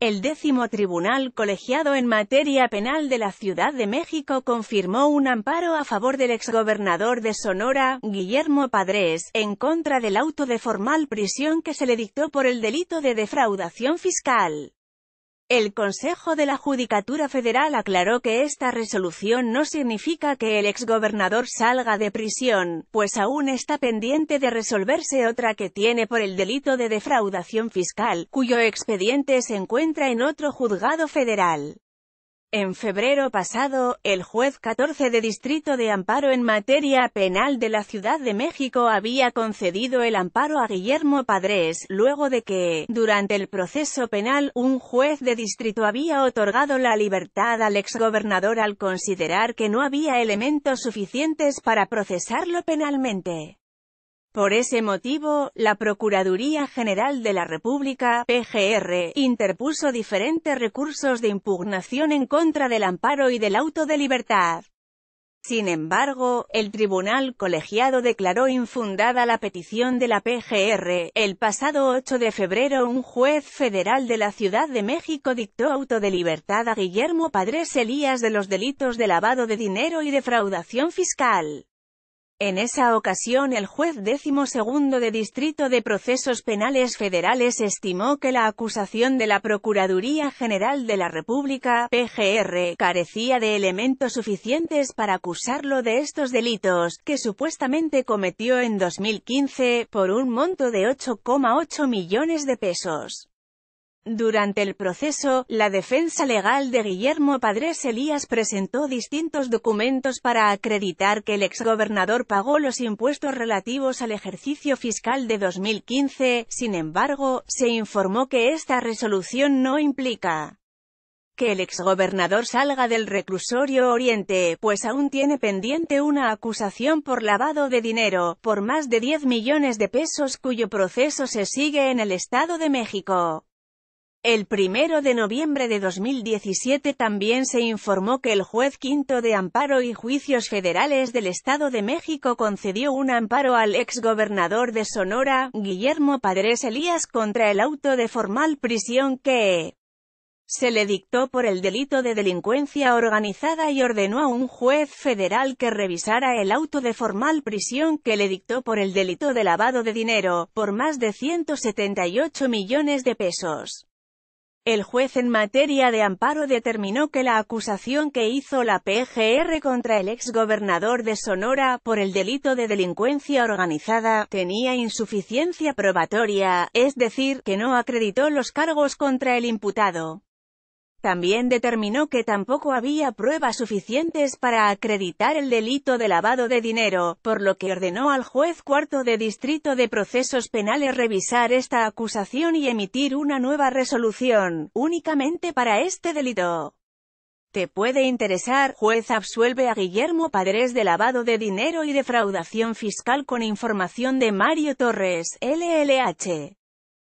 El décimo tribunal colegiado en materia penal de la Ciudad de México confirmó un amparo a favor del exgobernador de Sonora, Guillermo Padrés, en contra del auto de formal prisión que se le dictó por el delito de defraudación fiscal. El Consejo de la Judicatura Federal aclaró que esta resolución no significa que el exgobernador salga de prisión, pues aún está pendiente de resolverse otra que tiene por el delito de defraudación fiscal, cuyo expediente se encuentra en otro juzgado federal. En febrero pasado, el juez 14 de Distrito de Amparo en materia penal de la Ciudad de México había concedido el amparo a Guillermo Padrés, luego de que, durante el proceso penal, un juez de distrito había otorgado la libertad al exgobernador al considerar que no había elementos suficientes para procesarlo penalmente. Por ese motivo, la Procuraduría General de la República, PGR, interpuso diferentes recursos de impugnación en contra del amparo y del auto de libertad. Sin embargo, el tribunal colegiado declaró infundada la petición de la PGR. El pasado 8 de febrero un juez federal de la Ciudad de México dictó auto de libertad a Guillermo Padres Elías de los delitos de lavado de dinero y defraudación fiscal. En esa ocasión el juez décimo segundo de Distrito de Procesos Penales Federales estimó que la acusación de la Procuraduría General de la República, PGR, carecía de elementos suficientes para acusarlo de estos delitos, que supuestamente cometió en 2015, por un monto de 8,8 millones de pesos. Durante el proceso, la defensa legal de Guillermo Padres Elías presentó distintos documentos para acreditar que el exgobernador pagó los impuestos relativos al ejercicio fiscal de 2015, sin embargo, se informó que esta resolución no implica que el exgobernador salga del reclusorio Oriente, pues aún tiene pendiente una acusación por lavado de dinero, por más de 10 millones de pesos cuyo proceso se sigue en el Estado de México. El primero de noviembre de 2017 también se informó que el juez quinto de Amparo y Juicios Federales del Estado de México concedió un amparo al exgobernador de Sonora, Guillermo Padres Elías, contra el auto de formal prisión que se le dictó por el delito de delincuencia organizada y ordenó a un juez federal que revisara el auto de formal prisión que le dictó por el delito de lavado de dinero, por más de 178 millones de pesos. El juez en materia de amparo determinó que la acusación que hizo la PGR contra el exgobernador de Sonora, por el delito de delincuencia organizada, tenía insuficiencia probatoria, es decir, que no acreditó los cargos contra el imputado. También determinó que tampoco había pruebas suficientes para acreditar el delito de lavado de dinero, por lo que ordenó al juez cuarto de distrito de procesos penales revisar esta acusación y emitir una nueva resolución, únicamente para este delito. Te puede interesar, juez absuelve a Guillermo Padres de lavado de dinero y defraudación fiscal con información de Mario Torres, LLH.